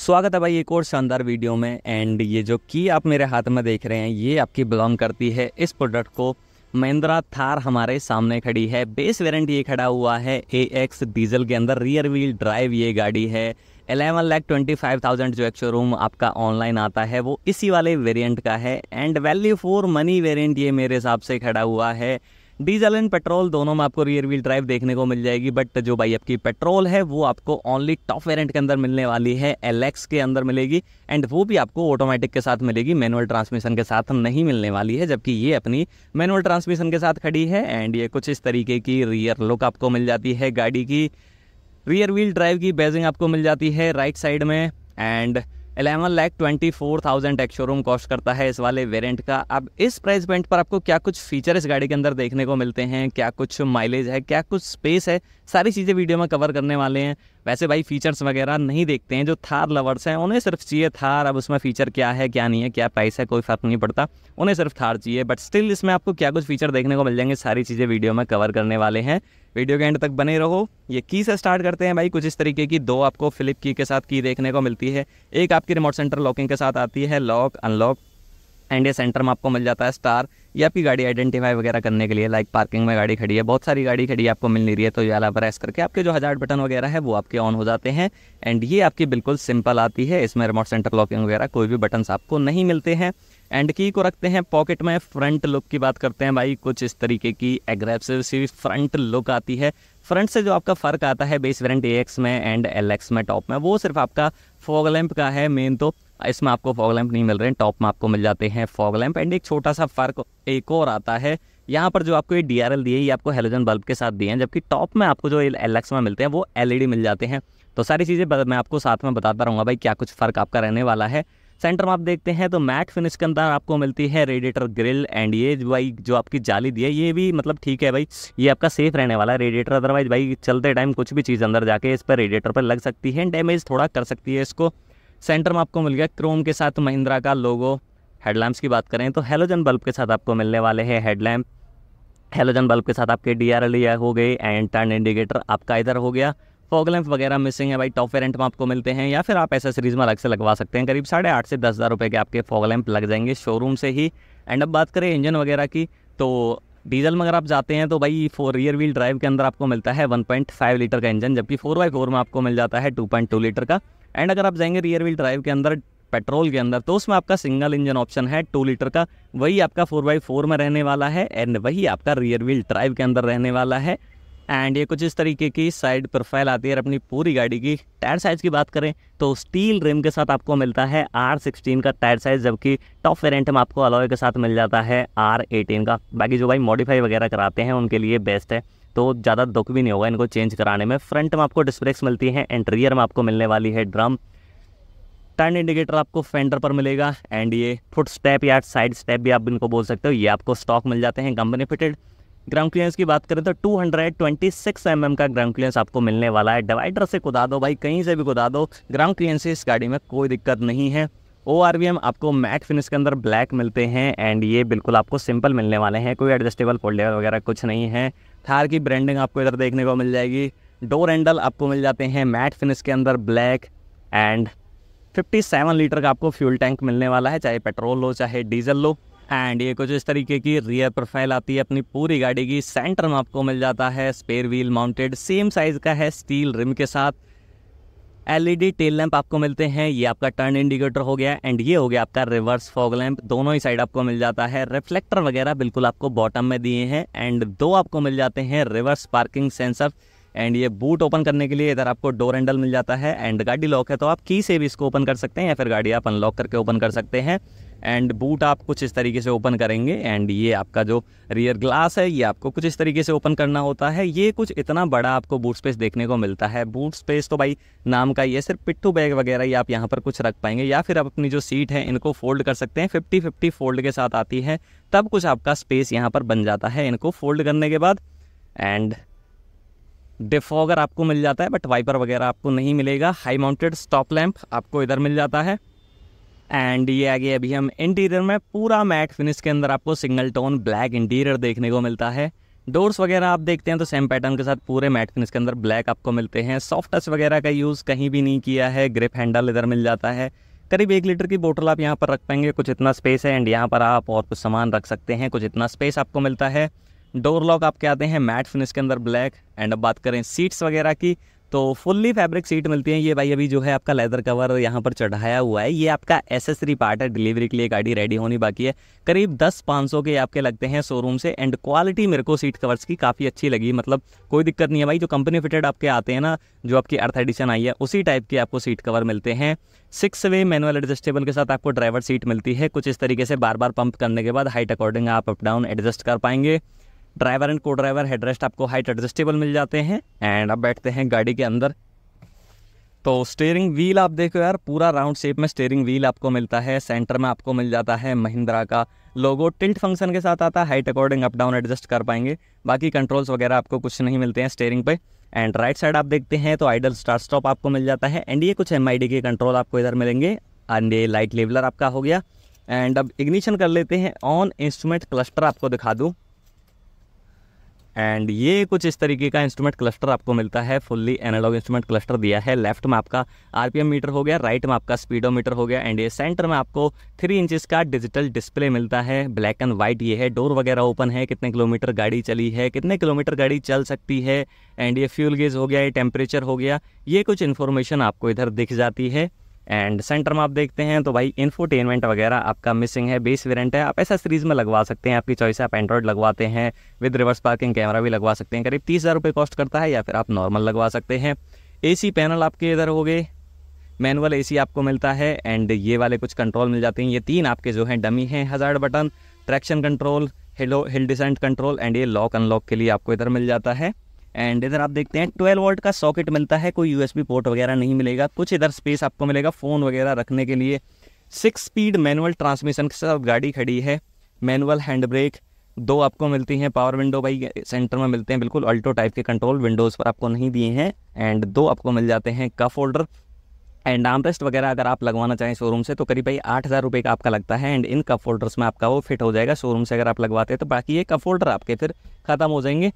स्वागत है भाई एक और शानदार वीडियो में एंड ये जो की आप मेरे हाथ में देख रहे हैं ये आपकी बिलोंग करती है इस प्रोडक्ट को महिंद्रा थार हमारे सामने खड़ी है बेस वेरियंट ये खड़ा हुआ है ए एक्स डीजल के अंदर रियर व्हील ड्राइव ये गाड़ी है eleven lakh twenty five thousand जो एक शोरूम आपका ऑनलाइन आता है वो इसी वाले वेरिएंट का है and value for money variant ये मेरे हिसाब से खड़ा हुआ है डीजल एंड पेट्रोल दोनों में आपको रियर व्हील ड्राइव देखने को मिल जाएगी बट जो भाई आपकी पेट्रोल है वो आपको ओनली टॉप वेरियंट के अंदर मिलने वाली है एलेक्स के अंदर मिलेगी एंड वो भी आपको ऑटोमेटिक के साथ मिलेगी मैनुअल ट्रांसमिशन के साथ नहीं मिलने वाली है जबकि ये अपनी मैनुअल ट्रांसमिशन के साथ खड़ी है एंड ये कुछ इस तरीके की रियर लुक आपको मिल जाती है गाड़ी की रियर व्हील ड्राइव की बेजिंग आपको मिल जाती है राइट साइड में and eleven lakh twenty four thousand ex showroom cost करता है इस वाले वेरिएंट का अब इस प्राइस पॉइंट पर आपको क्या कुछ फीचर इस गाड़ी के अंदर देखने को मिलते हैं क्या कुछ माइलेज है क्या कुछ स्पेस है सारी चीज़ें वीडियो में कवर करने वाले हैं वैसे भाई फीचर्स वगैरह नहीं देखते हैं जो थार लवर्स हैं उन्हें सिर्फ चाहिए थार अब उसमें फ़ीचर क्या है क्या नहीं है क्या प्राइस है कोई फ़र्क नहीं पड़ता उन्हें सिर्फ थार चाहिए बट स्टिल इसमें आपको क्या कुछ फीचर देखने को मिल जाएंगे सारी चीज़ें वीडियो में कवर करने वाले हैं वीडियो के एंड तक बने रहो ये की से स्टार्ट करते हैं भाई कुछ इस तरीके की दो आपको फ़िलिप की के साथ की देखने को मिलती है एक आपकी रिमोट सेंटर लॉकिंग के साथ आती है लॉक अनलॉक एंड ये सेंटर में आपको मिल जाता है स्टार या आपकी गाड़ी आइडेंटिफाई वगैरह करने के लिए लाइक पार्किंग में गाड़ी खड़ी है बहुत सारी गाड़ी खड़ी आपको मिल नहीं रही है तो यहाँ प्रेस करके आपके जो हजार बटन वगैरह है वो आपके ऑन हो जाते हैं एंड ये आपकी बिल्कुल सिंपल आती है इसमें रिमोट सेंटर लॉकिंग वगैरह कोई भी बटन आपको नहीं मिलते हैं एंड की को रखते हैं पॉकेट में फ्रंट लुक की बात करते हैं भाई कुछ इस तरीके की एग्रेसिव सी फ्रंट लुक आती है फ्रंट से जो आपका फ़र्क आता है बेस वेरेंट ए में एंड एल में टॉप में वो सिर्फ आपका फोग लैम्प का है मेन तो इसमें आपको फॉग लैंप नहीं मिल रहे हैं टॉप में आपको मिल जाते हैं फॉग लैम्प एंड एक छोटा सा फ़र्क एक और आता है यहाँ पर जो आपको ये डी आर दिए ये आपको हेलोजन बल्ब के साथ दिए हैं जबकि टॉप में आपको जो एल में मिलते हैं वो एल e मिल जाते हैं तो सारी चीज़ें मैं आपको साथ में बताता रहूँगा भाई क्या कुछ फ़र्क आपका रहने वाला है सेंटर में आप देखते हैं तो मैट फिनिश के अंदर आपको मिलती है रेडिएटर ग्रिल एंड ये भाई जो आपकी जाली दी है ये भी मतलब ठीक है भाई ये आपका सेफ रहने वाला है रेडिएटर अदरवाइज भाई चलते टाइम कुछ भी चीज़ अंदर जाके इस पर रेडिएटर पर लग सकती है डैमेज थोड़ा कर सकती है इसको सेंटर में आपको मिल गया क्रोम के साथ महिंद्रा का लोगो हेडलैम्प्स की बात करें तो हेलोजन बल्ब के साथ आपको मिलने वाले हैं हेडलैम्प हेलोजन बल्ब के साथ आपके डी आर एल हो गई एंड टर्न इंडिकेटर आपका इधर हो गया फॉगलैम्प वगैरह मिसिंग है भाई टॉप एरेंट में आपको मिलते हैं या फिर आप एसेसरीज में अलग से लगवा सकते हैं करीब साढ़े आठ से दस हज़ार रुपये के आपके फॉगलैम्प लग जाएंगे शोरूम से ही एंड अब बात करें इंजन वगैरह की तो डीजल में अगर आप जाते हैं तो भाई फोर रियर व्हील ड्राइव के अंदर आपको मिलता है वन लीटर का इंजन जबकि फोर में आपको मिल जाता है टू लीटर का एंड अगर आप जाएंगे रियर व्हील ड्राइव के अंदर पेट्रोल के अंदर तो उसमें आपका सिंगल इंजन ऑप्शन है टू लीटर का वही आपका फोर बाई फोर में रहने वाला है एंड वही आपका रियर व्हील ड्राइव के अंदर रहने वाला है एंड ये कुछ इस तरीके की साइड प्रोफाइल आती है अपनी पूरी गाड़ी की टायर साइज़ की बात करें तो स्टील रिम के साथ आपको मिलता है आर सिक्सटीन का टायर साइज़ जबकि टॉप वेरियंट में आपको अलॉय के साथ मिल जाता है आर एटीन का बाकी जो भाई मॉडिफाई वगैरह कराते हैं उनके लिए बेस्ट है तो ज़्यादा दुख भी नहीं होगा इनको चेंज कराने में फ्रंट में आपको डिस्प्रेक्स मिलती हैं इंटीरियर में आपको मिलने वाली है ड्रम टर्न इंडिकेटर आपको फेंडर पर मिलेगा एंड ये फुट स्टेप या साइड स्टेप भी आप इनको बोल सकते हो ये आपको स्टॉक मिल जाते हैं कंपनी फिटेड ग्राउंड क्लियरेंस की बात करें तो 226 mm का ग्राउंड क्लियरेंस आपको मिलने वाला है डिवाइडर से कुदा दो भाई कहीं से भी कुदा दो ग्राउंड क्लियरेंस से इस गाड़ी में कोई दिक्कत नहीं है ओ आपको मैट फिनिश के अंदर ब्लैक मिलते हैं एंड ये बिल्कुल आपको सिंपल मिलने वाले हैं कोई एडजस्टेबल फोल्डर वगैरह कुछ नहीं है थार की ब्रांडिंग आपको इधर देखने को मिल जाएगी डोर हैंडल आपको मिल जाते हैं मैट फिनिश के अंदर ब्लैक एंड 57 लीटर का आपको फ्यूल टैंक मिलने वाला है चाहे पेट्रोल लो चाहे डीजल लो एंड ये कुछ इस तरीके की रियर प्रोफाइल आती है अपनी पूरी गाड़ी की सेंटर में आपको मिल जाता है spare wheel mounted same size का है स्टील रिम के साथ एलईडी टेल लैंप आपको मिलते हैं ये आपका टर्न इंडिकेटर हो गया एंड ये हो गया आपका रिवर्स फॉग लैंप दोनों ही साइड आपको मिल जाता है रिफ्लेक्टर वगैरह बिल्कुल आपको बॉटम में दिए हैं एंड दो आपको मिल जाते हैं रिवर्स पार्किंग सेंसर एंड ये बूट ओपन करने के लिए इधर आपको डोर हैंडल मिल जाता है एंड गाड़ी लॉक है तो आप की से भी इसको ओपन कर सकते हैं या फिर गाड़ी आप अनलॉक करके ओपन कर सकते हैं एंड बूट आप कुछ इस तरीके से ओपन करेंगे एंड ये आपका जो रियर ग्लास है ये आपको कुछ इस तरीके से ओपन करना होता है ये कुछ इतना बड़ा आपको बूट स्पेस देखने को मिलता है बूट स्पेस तो भाई नाम का ही है सिर्फ पिट्ठू बैग वगैरह ही आप यहाँ पर कुछ रख पाएंगे या फिर आप अपनी जो सीट है इनको फोल्ड कर सकते हैं फिफ्टी फिफ्टी फोल्ड के साथ आती है तब कुछ आपका स्पेस यहाँ पर बन जाता है इनको फोल्ड करने के बाद एंड डिफॉगर आपको मिल जाता है बट वाइपर वगैरह आपको नहीं मिलेगा हाई माउंटेड स्टॉप लैंप आपको इधर मिल जाता है एंड ये आ अभी हम इंटीरियर में पूरा मैट फिनिश के अंदर आपको सिंगल टोन ब्लैक इंटीरियर देखने को मिलता है डोर्स वगैरह आप देखते हैं तो सेम पैटर्न के साथ पूरे मैट फिनिश के अंदर ब्लैक आपको मिलते हैं सॉफ्ट टच वगैरह का यूज़ कहीं भी नहीं किया है ग्रिप हैंडल इधर मिल जाता है करीब एक लीटर की बोतल आप यहाँ पर रख पाएंगे कुछ इतना स्पेस है एंड यहाँ पर आप और कुछ सामान रख सकते हैं कुछ इतना स्पेस आपको मिलता है डोर लॉक आपके आते हैं मैट फिनिश के अंदर ब्लैक एंड अब बात करें सीट्स वगैरह की तो फुल्ली फैब्रिक सीट मिलती है ये भाई अभी जो है आपका लेदर कवर यहाँ पर चढ़ाया हुआ है ये आपका एसेसरी पार्ट है डिलीवरी के लिए गाड़ी रेडी होनी बाकी है करीब दस पाँच सौ के आपके लगते हैं शोरूम से एंड क्वालिटी मेरे को सीट कवर्स की काफ़ी अच्छी लगी मतलब कोई दिक्कत नहीं है भाई जो कंपनी फिटेड आपके आते हैं ना जो आपकी अर्थ एडिशन आई है उसी टाइप के आपको सीट कवर मिलते हैं सिक्स वे मैनुअल एडजस्टेबल के साथ आपको ड्राइवर सीट मिलती है कुछ इस तरीके से बार बार पंप करने के बाद हाइट अकॉर्डिंग आप अप डाउन एडजस्ट कर पाएंगे ड्राइवर एंड को ड्राइवर हेडरेस्ट आपको हाइट एडजस्टेबल मिल जाते हैं एंड आप बैठते हैं गाड़ी के अंदर तो स्टेयरिंग व्हील आप देखो यार पूरा राउंड शेप में स्टेयरिंग व्हील आपको मिलता है सेंटर में आपको मिल जाता है महिंद्रा का लोगो टिल्ट फंक्शन के साथ आता है height according up down adjust कर पाएंगे बाकी कंट्रोल्स वगैरह आपको कुछ नहीं मिलते हैं स्टेयरिंग पे एंड राइट साइड आप देखते हैं तो आइडल स्टार्ट स्टॉप आपको मिल जाता है एंड ये कुछ एम के कंट्रोल आपको इधर मिलेंगे एंड ये लाइट लेवलर आपका हो गया एंड अब इग्निशन कर लेते हैं ऑन इंस्ट्रूमेंट क्लस्टर आपको दिखा दूँ एंड ये कुछ इस तरीके का इंस्ट्रूमेंट क्लस्टर आपको मिलता है फुल्ली एनालॉग इंस्ट्रूमेंट क्लस्टर दिया है लेफ्ट में आपका आरपीएम मीटर हो गया राइट में आपका स्पीडोमीटर हो गया एंड ये सेंटर में आपको थ्री इंचज़ का डिजिटल डिस्प्ले मिलता है ब्लैक एंड वाइट ये है डोर वगैरह ओपन है कितने किलोमीटर गाड़ी चली है कितने किलोमीटर गाड़ी चल सकती है एंड ये फ्यूल गेज हो गया ये टेम्परेचर हो गया ये कुछ इन्फॉर्मेशन आपको इधर दिख जाती है एंड सेंटर में आप देखते हैं तो भाई इन्फोटेनमेंट वगैरह आपका मिसिंग है बेस वेरेंट है आप ऐसा सीरीज में लगवा सकते हैं आपकी चॉइस है आप एंड्रॉइड लगवाते हैं विद रिवर्स पार्किंग कैमरा भी लगवा सकते हैं करीब तीस हज़ार रुपये कॉस्ट करता है या फिर आप नॉर्मल लगवा सकते हैं ए पैनल आपके इधर हो गए मैनुअल एसी आपको मिलता है एंड ये वाले कुछ कंट्रोल मिल जाते हैं ये तीन आपके जो हैं डमी हैं हज़ार बटन ट्रैक्शन कंट्रोल हिलो हिल डिसेंट कंट्रोल एंड ये लॉक अनलॉक के लिए आपको इधर मिल जाता है एंड इधर आप देखते हैं ट्वेल्व वोल्ट का सॉकेट मिलता है कोई यू पोर्ट वगैरह नहीं मिलेगा कुछ इधर स्पेस आपको मिलेगा फ़ोन वगैरह रखने के लिए सिक्स स्पीड मैनुअल ट्रांसमिशन के साथ गाड़ी खड़ी है मैनुअल हैंड ब्रेक दो आपको मिलती हैं पावर विंडो भाई सेंटर में मिलते हैं बिल्कुल अल्टो टाइप के कंट्रोल विंडोज़ पर आपको नहीं दिए हैं एंड दो आपको मिल जाते हैं कफ होल्डर एंड रेस्ट वगैरह अगर आप लगवाना चाहें शोरूम से तो करीब भाई आठ हज़ार रुपये का आपका लगता है एंड इन कप होल्डर्स में आपका वो फिट हो जाएगा शोरूम से अगर आप लगवाते हैं तो बाकी ये कफ होल्डर आपके फिर ख़त्म हो जाएंगे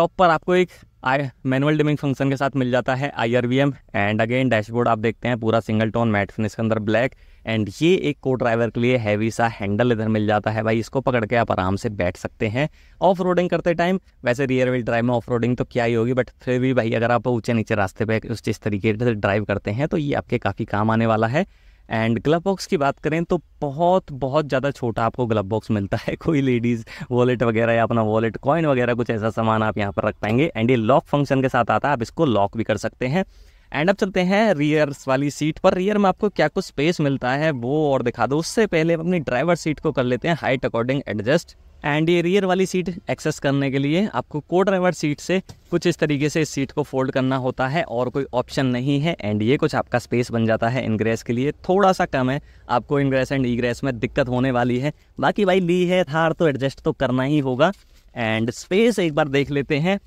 टॉप पर आपको एक आई मैनुअल डिमिंग फंक्शन के साथ मिल जाता है I R V M and again dashboard आप देखते हैं पूरा सिंगल टोन मैट फिनिश के अंदर ब्लैक एंड ये एक को ड्राइवर के लिए हैवी सा हैंडल इधर मिल जाता है भाई इसको पकड़ के आप आराम से बैठ सकते हैं ऑफ रोडिंग करते टाइम वैसे रियर व्हील ड्राइव में ऑफ रोडिंग तो क्या ही होगी बट फिर भी भाई अगर आप ऊँचे नीचे रास्ते पर उस जिस तरीके से ड्राइव करते हैं तो ये आपके काफ़ी काम आने वाला है एंड ग्लव बॉक्स की बात करें तो बहुत बहुत ज़्यादा छोटा आपको ग्लव बॉक्स मिलता है कोई लेडीज़ वॉलेट वगैरह या अपना वॉलेट कॉइन वगैरह कुछ ऐसा सामान आप यहाँ पर रख पाएंगे एंड ये लॉक फंक्शन के साथ आता है आप इसको लॉक भी कर सकते हैं एंड अब चलते हैं रियर्स वाली सीट पर रियर में आपको क्या कुछ स्पेस मिलता है वो और दिखा दो उससे पहले अपनी ड्राइवर सीट को कर लेते हैं हाइट अकॉर्डिंग एडजस्ट एंड ये रियर वाली सीट एक्सेस करने के लिए आपको को ड्राइवर सीट से कुछ इस तरीके से इस सीट को फोल्ड करना होता है और कोई ऑप्शन नहीं है एंड ये कुछ आपका स्पेस बन जाता है इनग्रेस के लिए थोड़ा सा कम है आपको इनग्रेस एंड ईग्रेस में दिक्कत होने वाली है बाकी भाई ली है थार तो एडजस्ट तो करना ही होगा एंड स्पेस एक बार देख लेते हैं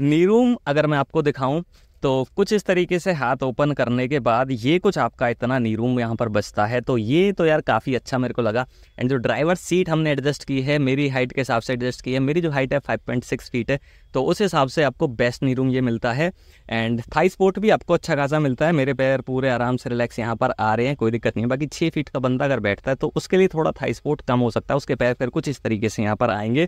नीरूम अगर मैं आपको दिखाऊँ तो कुछ इस तरीके से हाथ ओपन करने के बाद ये कुछ आपका इतना नीरूम यहाँ पर बचता है तो ये तो यार काफ़ी अच्छा मेरे को लगा एंड जो ड्राइवर सीट हमने एडजस्ट की है मेरी हाइट के हिसाब से एडजस्ट की है मेरी जो हाइट है 5.6 फीट है तो उस हिसाब से आपको बेस्ट नीरूम ये मिलता है एंड थाई स्पोर्ट भी आपको अच्छा खासा मिलता है मेरे पैर पूरे आराम से रिलैक्स यहाँ पर आ रहे हैं कोई दिक्कत नहीं है बाकी छः फीट का बंदा अगर बैठता है तो उसके लिए थोड़ा थाई स्पोर्ट कम हो सकता है उसके पैर फिर कुछ इस तरीके से यहाँ पर आएंगे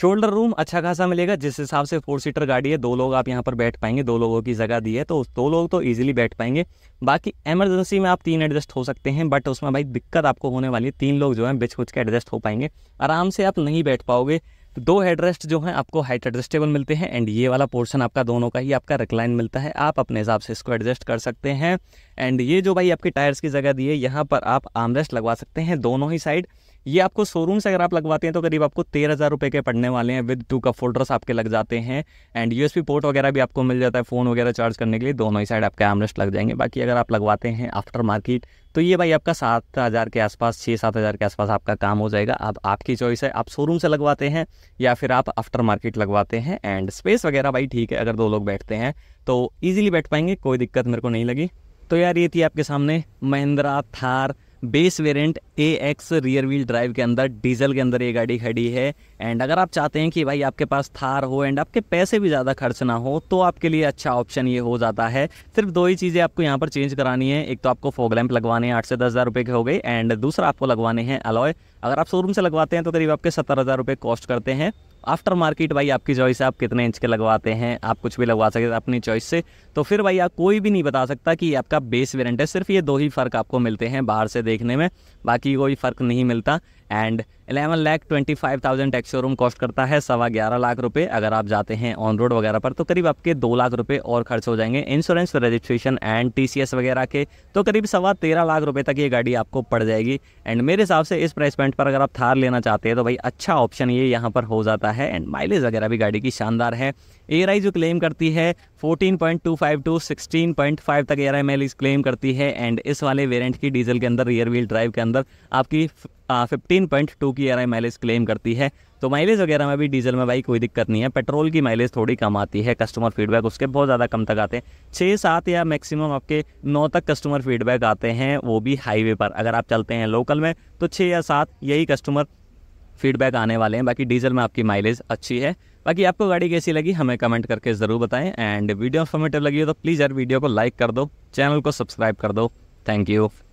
शोल्डर रूम अच्छा खासा मिलेगा जिस हिसाब से फोर सीटर गाड़ी है दो लोग आप यहाँ पर बैठ पाएंगे दो लोगों की जगह दी है तो दो लोग तो ईजिली बैठ पाएंगे बाकी एमरजेंसी में आप तीन एडजस्ट हो सकते हैं बट उसमें भाई दिक्कत आपको होने वाली है तीन लोग जो हैं बिच कुछ के एडजस्ट हो पाएंगे आराम से आप नहीं बैठ पाओगे तो दो हेडरेस्ट जो हैं आपको हाइट एडजस्टेबल मिलते हैं एंड ये वाला पोर्शन आपका दोनों का ही आपका रिक्लाइन मिलता है आप अपने हिसाब से इसको एडजस्ट कर सकते हैं एंड ये जो भाई आपके टायर्स की जगह दी है यहाँ पर आप आमरेस्ट लगवा सकते हैं दोनों ही साइड ये आपको शोरूम से अगर आप लगवाते हैं तो करीब आपको तेरह हज़ार रुपये के पड़ने वाले हैं विद टू कप फोल्डर्स आपके लग जाते हैं एंड यू पोर्ट वगैरह भी आपको मिल जाता है फ़ोन वगैरह चार्ज करने के लिए दोनों ही साइड आपके आमरेस्ट लग जाएंगे बाकी अगर आप लगवाते हैं आफ्टर मार्केट तो ये भाई आपका सात हज़ार के आसपास छः सात हज़ार के आसपास आपका काम हो जाएगा अब आपकी चॉइस है आप शोरूम से लगवाते हैं या फिर आप आफ्टर मार्केट लगवाते हैं एंड स्पेस वगैरह भाई ठीक है अगर दो लोग बैठते हैं तो ईजिली बैठ पाएंगे कोई दिक्कत मेरे को नहीं लगी तो यार ये थी आपके सामने Mahindra Thar base variant A X rear wheel drive के अंदर डीजल के अंदर ये गाड़ी खड़ी है एंड अगर आप चाहते हैं कि भाई आपके पास थार हो एंड आपके पैसे भी ज़्यादा खर्च ना हो तो आपके लिए अच्छा ऑप्शन ये हो जाता है सिर्फ दो ही चीज़ें आपको यहाँ पर चेंज करानी है एक तो आपको फोग लैम्प लगवाने हैं आठ से दस हज़ार रुपये के हो गए एंड दूसरा आपको लगवाने हैं अलॉय अगर आप शोरूम से लगवाते हैं तो करीब आपके सत्तर हज़ार रुपये कॉस्ट करते हैं आफ्टर मार्केट भाई आपकी चॉइस है आप कितने इंच के लगवाते हैं आप कुछ भी लगवा सकते हैं अपनी चॉइस से तो फिर भाई आप कोई भी नहीं बता सकता कि आपका बेस वेरेंट है सिर्फ ये दो ही फ़र्क आपको मिलते हैं बाहर से देखने में बाकी कोई फ़र्क नहीं मिलता and eleven lakh twenty five thousand tax showroom cost करता है सवा ग्यारह लाख रुपए अगर आप जाते हैं ऑन रोड वगैरह पर तो करीब आपके दो लाख रुपए और खर्च हो जाएंगे इंश्योरेंस रजिस्ट्रेशन एंड टीसीएस वगैरह के तो करीब सवा तेरह लाख रुपए तक ये गाड़ी आपको पड़ जाएगी एंड मेरे हिसाब से इस प्राइस पॉइंट पर अगर आप थार लेना चाहते हैं तो भाई अच्छा ऑप्शन ये यहाँ पर हो जाता है एंड माइलेज वगैरह भी गाड़ी की शानदार है ए आई जो क्लेम करती है पॉइंट टू फाइव तक ए आई माइलेज क्लेम करती है एंड इस वाले वेरियंट की डीजल के अंदर रियर व्हील ड्राइव के अंदर आपकी फिफ्टीन पॉइंट टू की आर माइलेज क्लेम करती है तो माइलेज वगैरह में भी डीजल में भाई कोई दिक्कत नहीं है पेट्रोल की माइलेज थोड़ी कम आती है कस्टमर फीडबैक उसके बहुत ज़्यादा कम तक आते हैं छः सात या मैक्सिमम आपके नौ तक कस्टमर फीडबैक आते हैं वो भी हाईवे पर अगर आप चलते हैं लोकल में तो छः या सात यही कस्टमर फीडबैक आने वाले हैं बाकी डीजल में आपकी माइलेज अच्छी है बाकी आपको गाड़ी कैसी लगी हमें कमेंट करके ज़रूर बताएं एंड वीडियो इन्फॉर्मेटिव लगी हो तो प्लीज़ यार वीडियो को लाइक कर दो चैनल को सब्सक्राइब कर दो थैंक यू